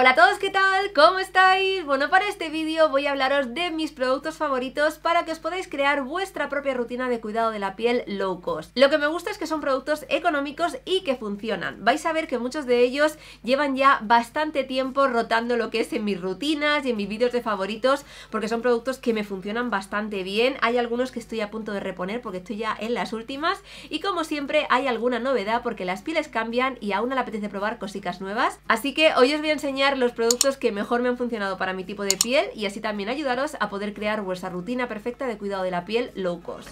Hola a todos, ¿qué tal? ¿Cómo estáis? Bueno, para este vídeo voy a hablaros de mis productos favoritos para que os podáis crear vuestra propia rutina de cuidado de la piel low cost. Lo que me gusta es que son productos económicos y que funcionan. Vais a ver que muchos de ellos llevan ya bastante tiempo rotando lo que es en mis rutinas y en mis vídeos de favoritos porque son productos que me funcionan bastante bien. Hay algunos que estoy a punto de reponer porque estoy ya en las últimas y como siempre hay alguna novedad porque las pieles cambian y aún no le apetece probar cositas nuevas. Así que hoy os voy a enseñar los productos que mejor me han funcionado para mi tipo de piel y así también ayudaros a poder crear vuestra rutina perfecta de cuidado de la piel low cost.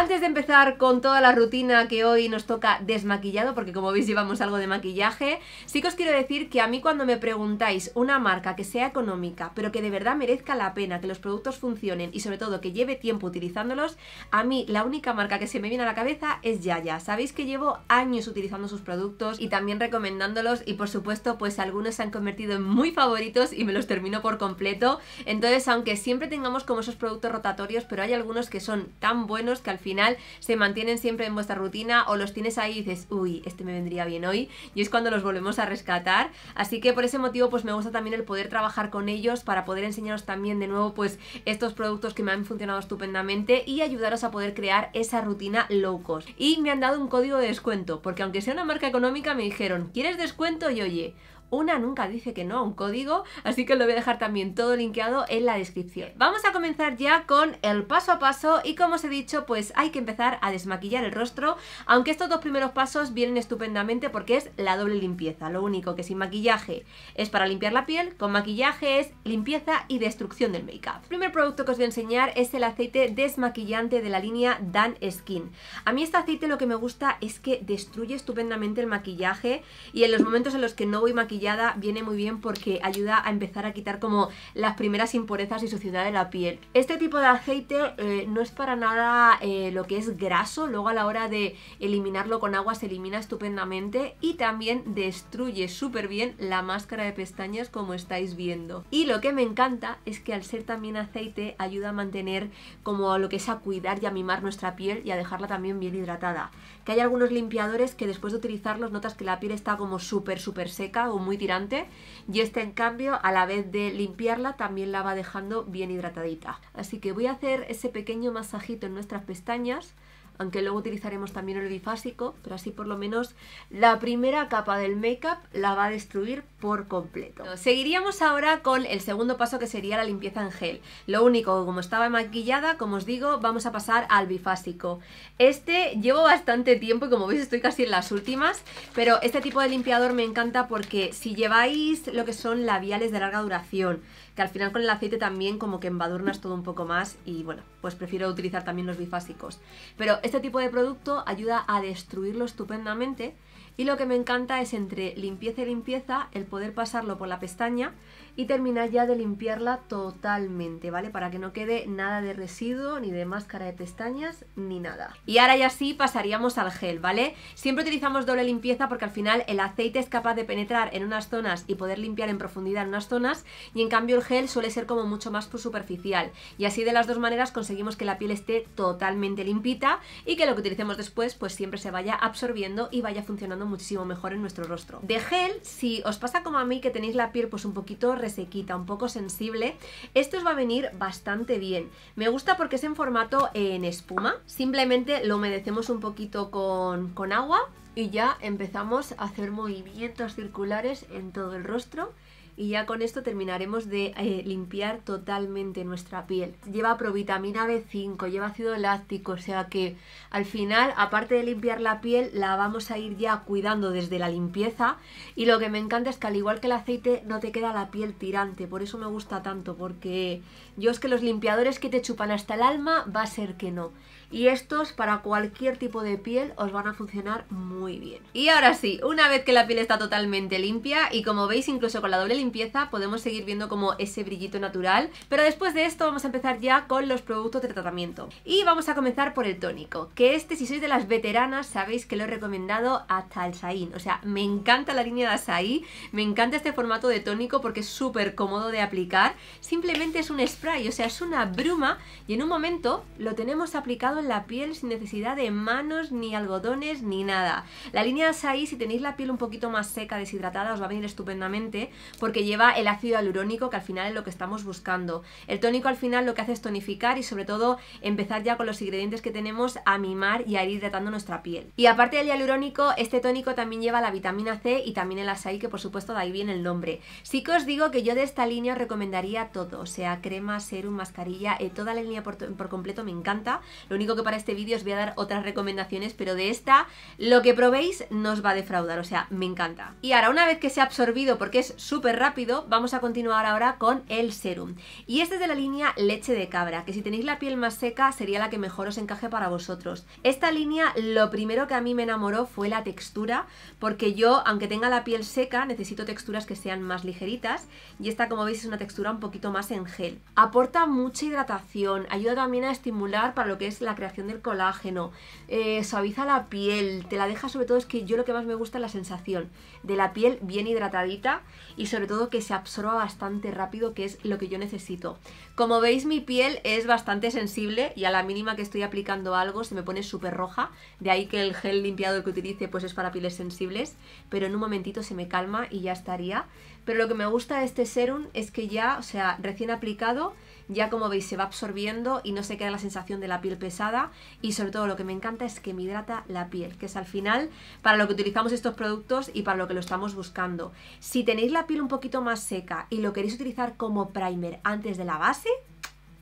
Antes de empezar con toda la rutina que hoy nos toca desmaquillado, porque como veis llevamos algo de maquillaje, sí que os quiero decir que a mí cuando me preguntáis una marca que sea económica, pero que de verdad merezca la pena, que los productos funcionen y sobre todo que lleve tiempo utilizándolos, a mí la única marca que se me viene a la cabeza es Yaya. Sabéis que llevo años utilizando sus productos y también recomendándolos y por supuesto pues algunos se han convertido en muy favoritos y me los termino por completo. Entonces aunque siempre tengamos como esos productos rotatorios, pero hay algunos que son tan buenos que al final final se mantienen siempre en vuestra rutina o los tienes ahí y dices, uy, este me vendría bien hoy, y es cuando los volvemos a rescatar. Así que por ese motivo, pues me gusta también el poder trabajar con ellos para poder enseñaros también de nuevo, pues estos productos que me han funcionado estupendamente y ayudaros a poder crear esa rutina low cost. Y me han dado un código de descuento, porque aunque sea una marca económica, me dijeron, ¿quieres descuento? Y oye, una nunca dice que no a un código, así que lo voy a dejar también todo linkeado en la descripción. Vamos a comenzar ya con el paso a paso y como os he dicho, pues hay que empezar a desmaquillar el rostro, aunque estos dos primeros pasos vienen estupendamente porque es la doble limpieza. Lo único que sin maquillaje es para limpiar la piel, con maquillaje es limpieza y destrucción del make-up. El primer producto que os voy a enseñar es el aceite desmaquillante de la línea Dan Skin. A mí este aceite lo que me gusta es que destruye estupendamente el maquillaje y en los momentos en los que no voy maquillando viene muy bien porque ayuda a empezar a quitar como las primeras impurezas y suciedad de la piel. Este tipo de aceite eh, no es para nada eh, lo que es graso, luego a la hora de eliminarlo con agua se elimina estupendamente y también destruye súper bien la máscara de pestañas como estáis viendo. Y lo que me encanta es que al ser también aceite ayuda a mantener como lo que es a cuidar y a mimar nuestra piel y a dejarla también bien hidratada. Que hay algunos limpiadores que después de utilizarlos notas que la piel está como súper súper seca, o muy tirante y este en cambio a la vez de limpiarla también la va dejando bien hidratadita. Así que voy a hacer ese pequeño masajito en nuestras pestañas aunque luego utilizaremos también el bifásico, pero así por lo menos la primera capa del make-up la va a destruir por completo. Seguiríamos ahora con el segundo paso que sería la limpieza en gel. Lo único, como estaba maquillada, como os digo, vamos a pasar al bifásico. Este llevo bastante tiempo y como veis estoy casi en las últimas, pero este tipo de limpiador me encanta porque si lleváis lo que son labiales de larga duración, que al final con el aceite también como que embadurnas todo un poco más y bueno, pues prefiero utilizar también los bifásicos. Pero este tipo de producto ayuda a destruirlo estupendamente y lo que me encanta es entre limpieza y limpieza el poder pasarlo por la pestaña y terminas ya de limpiarla totalmente, ¿vale? Para que no quede nada de residuo, ni de máscara de pestañas, ni nada. Y ahora ya sí pasaríamos al gel, ¿vale? Siempre utilizamos doble limpieza porque al final el aceite es capaz de penetrar en unas zonas y poder limpiar en profundidad en unas zonas y en cambio el gel suele ser como mucho más superficial y así de las dos maneras conseguimos que la piel esté totalmente limpita y que lo que utilicemos después pues siempre se vaya absorbiendo y vaya funcionando muchísimo mejor en nuestro rostro. De gel, si os pasa como a mí que tenéis la piel pues un poquito quita un poco sensible. Esto os va a venir bastante bien. Me gusta porque es en formato eh, en espuma. Simplemente lo humedecemos un poquito con, con agua y ya empezamos a hacer movimientos circulares en todo el rostro y ya con esto terminaremos de eh, limpiar totalmente nuestra piel. Lleva provitamina B5, lleva ácido láctico, o sea que al final, aparte de limpiar la piel, la vamos a ir ya cuidando desde la limpieza y lo que me encanta es que al igual que el aceite no te queda la piel tirante, por eso me gusta tanto, porque yo es que los limpiadores que te chupan hasta el alma va a ser que no y estos para cualquier tipo de piel os van a funcionar muy bien. Y ahora sí, una vez que la piel está totalmente limpia y como veis incluso con la doble limpieza podemos seguir viendo como ese brillito natural, pero después de esto vamos a empezar ya con los productos de tratamiento. Y vamos a comenzar por el tónico, que este si sois de las veteranas sabéis que lo he recomendado hasta el o sea, me encanta la línea de Asaí, me encanta este formato de tónico porque es súper cómodo de aplicar, simplemente es un spray, o sea, es una bruma y en un momento lo tenemos aplicado en la piel sin necesidad de manos, ni algodones, ni nada. La línea Açaí si tenéis la piel un poquito más seca, deshidratada, os va a venir estupendamente porque lleva el ácido hialurónico que al final es lo que estamos buscando. El tónico al final lo que hace es tonificar y sobre todo empezar ya con los ingredientes que tenemos a mimar y a ir hidratando nuestra piel. Y aparte del hialurónico, este tónico también lleva la vitamina C y también el açaí, que por supuesto da ahí viene el nombre. Sí que os digo que yo de esta línea os recomendaría todo, sea, crema, serum, mascarilla, eh, toda la línea por completo me encanta. Lo único que para este vídeo os voy a dar otras recomendaciones, pero de esta, lo que probéis no os va a defraudar, o sea, me encanta. Y ahora, una vez que se ha absorbido, porque es súper rápido, vamos a continuar ahora con el serum. Y este es de la línea leche de cabra, que si tenéis la piel más seca sería la que mejor os encaje para vosotros. Esta línea, lo primero que a mí me enamoró fue la textura, porque yo, aunque tenga la piel seca, necesito texturas que sean más ligeritas, y esta, como veis, es una textura un poquito más en gel. Aporta mucha hidratación, ayuda también a estimular para lo que es la creación del colágeno, eh, suaviza la piel, te la deja sobre todo, es que yo lo que más me gusta es la sensación de la piel bien hidratadita y sobre todo que se absorba bastante rápido, que es lo que yo necesito. Como veis mi piel es bastante sensible y a la mínima que estoy aplicando algo se me pone súper roja, de ahí que el gel limpiado que utilice pues es para pieles sensibles, pero en un momentito se me calma y ya estaría. Pero lo que me gusta de este serum es que ya, o sea, recién aplicado, ya como veis se va absorbiendo y no se queda la sensación de la piel pesada y sobre todo lo que me encanta es que me hidrata la piel, que es al final para lo que utilizamos estos productos y para lo que lo estamos buscando. Si tenéis la piel un poquito más seca y lo queréis utilizar como primer antes de la base,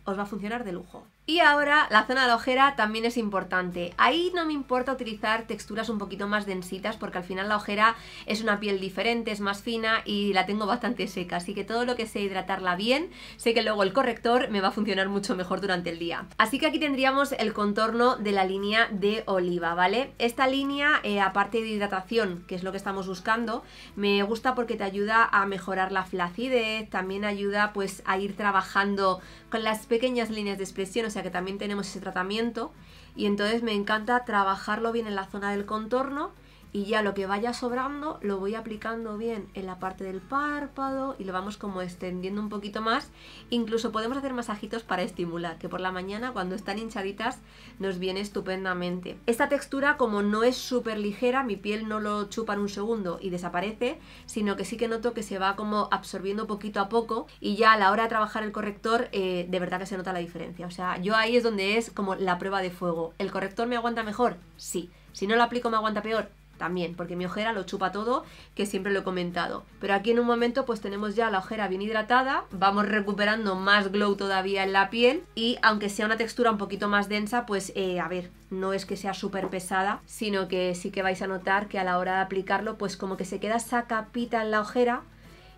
os va a funcionar de lujo. Y ahora la zona de la ojera también es importante. Ahí no me importa utilizar texturas un poquito más densitas porque al final la ojera es una piel diferente, es más fina y la tengo bastante seca. Así que todo lo que sé hidratarla bien, sé que luego el corrector me va a funcionar mucho mejor durante el día. Así que aquí tendríamos el contorno de la línea de oliva, ¿vale? Esta línea, eh, aparte de hidratación, que es lo que estamos buscando, me gusta porque te ayuda a mejorar la flacidez, también ayuda pues a ir trabajando con las pequeñas líneas de expresión, que también tenemos ese tratamiento y entonces me encanta trabajarlo bien en la zona del contorno y ya lo que vaya sobrando lo voy aplicando bien en la parte del párpado y lo vamos como extendiendo un poquito más. Incluso podemos hacer masajitos para estimular, que por la mañana cuando están hinchaditas nos viene estupendamente. Esta textura como no es súper ligera, mi piel no lo chupa en un segundo y desaparece, sino que sí que noto que se va como absorbiendo poquito a poco y ya a la hora de trabajar el corrector eh, de verdad que se nota la diferencia. O sea, yo ahí es donde es como la prueba de fuego. ¿El corrector me aguanta mejor? Sí. Si no lo aplico me aguanta peor, también, porque mi ojera lo chupa todo, que siempre lo he comentado. Pero aquí en un momento pues tenemos ya la ojera bien hidratada, vamos recuperando más glow todavía en la piel y aunque sea una textura un poquito más densa, pues eh, a ver, no es que sea súper pesada, sino que sí que vais a notar que a la hora de aplicarlo pues como que se queda esa capita en la ojera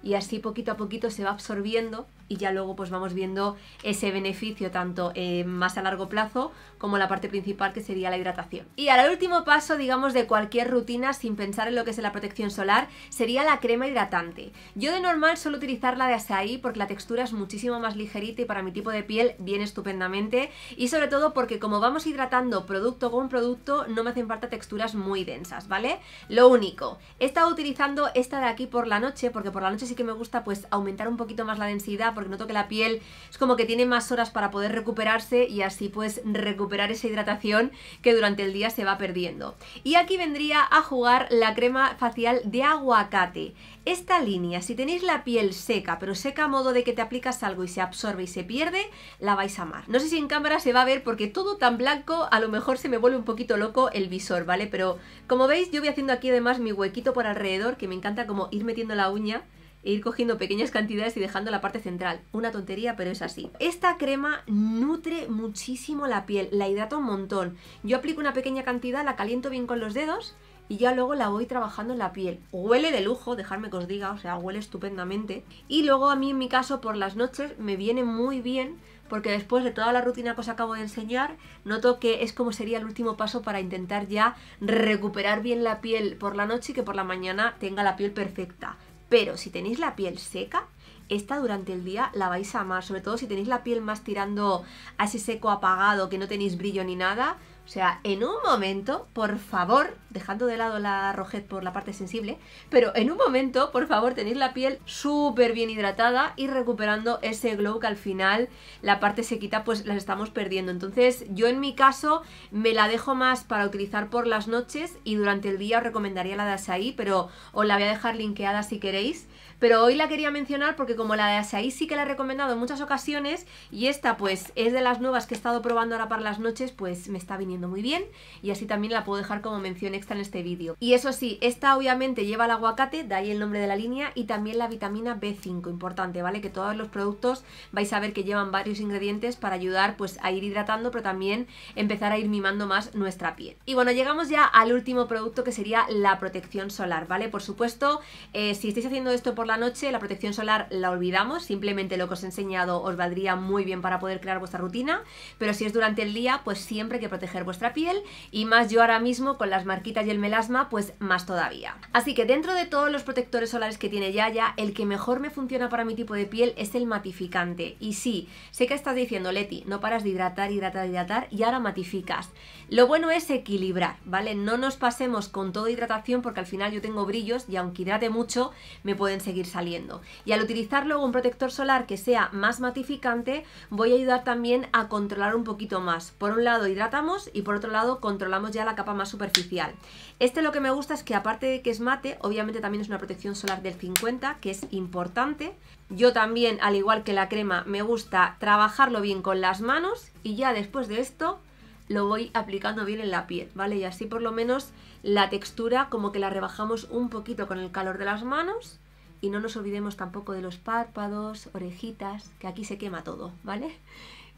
y así poquito a poquito se va absorbiendo y ya luego pues vamos viendo ese beneficio tanto eh, más a largo plazo como la parte principal que sería la hidratación. Y ahora el último paso, digamos, de cualquier rutina sin pensar en lo que es la protección solar sería la crema hidratante. Yo de normal suelo utilizar la de Açaí porque la textura es muchísimo más ligerita y para mi tipo de piel viene estupendamente y sobre todo porque como vamos hidratando producto con producto no me hacen falta texturas muy densas, ¿vale? Lo único, he estado utilizando esta de aquí por la noche porque por la noche sí que me gusta pues aumentar un poquito más la densidad porque noto que la piel es como que tiene más horas para poder recuperarse y así pues recuperar esa hidratación que durante el día se va perdiendo. Y aquí vendría a jugar la crema facial de aguacate. Esta línea, si tenéis la piel seca, pero seca a modo de que te aplicas algo y se absorbe y se pierde, la vais a amar. No sé si en cámara se va a ver porque todo tan blanco a lo mejor se me vuelve un poquito loco el visor, ¿vale? Pero como veis yo voy haciendo aquí además mi huequito por alrededor que me encanta como ir metiendo la uña e ir cogiendo pequeñas cantidades y dejando la parte central. Una tontería, pero es así. Esta crema nutre muchísimo la piel, la hidrata un montón. Yo aplico una pequeña cantidad, la caliento bien con los dedos y ya luego la voy trabajando en la piel. Huele de lujo, dejarme que os diga, o sea, huele estupendamente. Y luego a mí en mi caso por las noches me viene muy bien porque después de toda la rutina que os acabo de enseñar, noto que es como sería el último paso para intentar ya recuperar bien la piel por la noche y que por la mañana tenga la piel perfecta. Pero si tenéis la piel seca, esta durante el día la vais a amar, sobre todo si tenéis la piel más tirando a ese seco apagado, que no tenéis brillo ni nada, o sea, en un momento, por favor, dejando de lado la rojet por la parte sensible, pero en un momento, por favor, tenéis la piel súper bien hidratada y recuperando ese glow que al final la parte se quita pues las estamos perdiendo. Entonces, yo en mi caso me la dejo más para utilizar por las noches y durante el día os recomendaría la de pero os la voy a dejar linkeada si queréis pero hoy la quería mencionar porque como la de Asaí sí que la he recomendado en muchas ocasiones y esta pues es de las nuevas que he estado probando ahora para las noches, pues me está viniendo muy bien y así también la puedo dejar como mención extra en este vídeo. Y eso sí, esta obviamente lleva el aguacate, de ahí el nombre de la línea, y también la vitamina B5, importante, ¿vale? Que todos los productos vais a ver que llevan varios ingredientes para ayudar pues a ir hidratando, pero también empezar a ir mimando más nuestra piel. Y bueno, llegamos ya al último producto que sería la protección solar, ¿vale? Por supuesto, eh, si estáis haciendo esto por la noche, la protección solar la olvidamos, simplemente lo que os he enseñado os valdría muy bien para poder crear vuestra rutina, pero si es durante el día, pues siempre hay que proteger vuestra piel y más yo ahora mismo con las marquitas y el melasma, pues más todavía. Así que dentro de todos los protectores solares que tiene Yaya, el que mejor me funciona para mi tipo de piel es el matificante. Y sí, sé que estás diciendo, Leti, no paras de hidratar, hidratar, hidratar y ahora matificas. Lo bueno es equilibrar, ¿vale? No nos pasemos con toda hidratación porque al final yo tengo brillos y aunque hidrate mucho me pueden seguir saliendo. Y al utilizar luego un protector solar que sea más matificante voy a ayudar también a controlar un poquito más. Por un lado hidratamos y por otro lado controlamos ya la capa más superficial. Este lo que me gusta es que aparte de que es mate, obviamente también es una protección solar del 50 que es importante. Yo también, al igual que la crema, me gusta trabajarlo bien con las manos y ya después de esto lo voy aplicando bien en la piel, ¿vale? Y así por lo menos la textura como que la rebajamos un poquito con el calor de las manos y no nos olvidemos tampoco de los párpados, orejitas, que aquí se quema todo, ¿vale?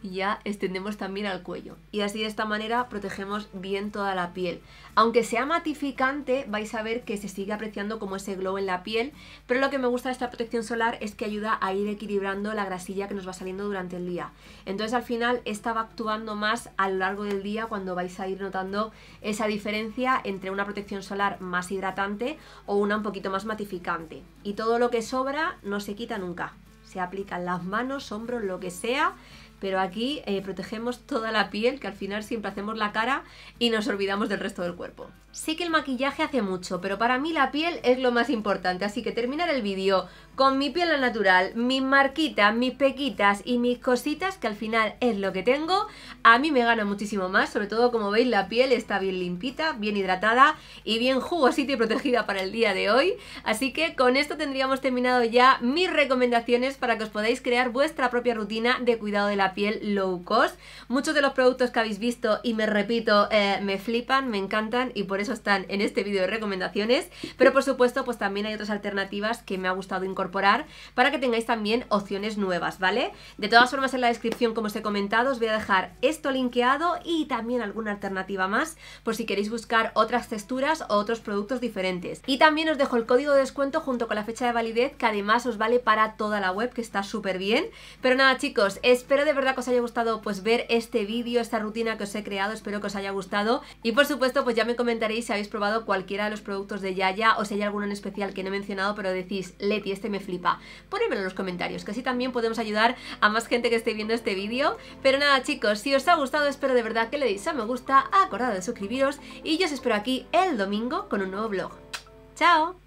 y ya extendemos también al cuello. Y así de esta manera protegemos bien toda la piel. Aunque sea matificante, vais a ver que se sigue apreciando como ese glow en la piel, pero lo que me gusta de esta protección solar es que ayuda a ir equilibrando la grasilla que nos va saliendo durante el día. Entonces al final esta va actuando más a lo largo del día cuando vais a ir notando esa diferencia entre una protección solar más hidratante o una un poquito más matificante. Y todo lo que sobra no se quita nunca. Se aplican las manos, hombros, lo que sea pero aquí eh, protegemos toda la piel, que al final siempre hacemos la cara y nos olvidamos del resto del cuerpo. Sé que el maquillaje hace mucho, pero para mí la piel es lo más importante, así que terminar el vídeo con mi piel natural, mis marquitas, mis pequitas y mis cositas, que al final es lo que tengo, a mí me gana muchísimo más, sobre todo como veis la piel está bien limpita, bien hidratada y bien jugosita y protegida para el día de hoy, así que con esto tendríamos terminado ya mis recomendaciones para que os podáis crear vuestra propia rutina de cuidado de la piel low cost. Muchos de los productos que habéis visto y me repito, eh, me flipan, me encantan y por eso están en este vídeo de recomendaciones, pero por supuesto pues también hay otras alternativas que me ha gustado incorporar para que tengáis también opciones nuevas, ¿vale? De todas formas en la descripción, como os he comentado, os voy a dejar esto linkeado y también alguna alternativa más por si queréis buscar otras texturas o otros productos diferentes. Y también os dejo el código de descuento junto con la fecha de validez que además os vale para toda la web que está súper bien. Pero nada chicos, espero de verdad que os haya gustado pues ver este vídeo, esta rutina que os he creado, espero que os haya gustado y por supuesto pues ya me comentaré si habéis probado cualquiera de los productos de Yaya o si hay alguno en especial que no he mencionado, pero decís, Leti, este me flipa. Ponedmelo en los comentarios, que así también podemos ayudar a más gente que esté viendo este vídeo. Pero nada, chicos, si os ha gustado, espero de verdad que le deis a me gusta, acordado de suscribiros y yo os espero aquí el domingo con un nuevo vlog. ¡Chao!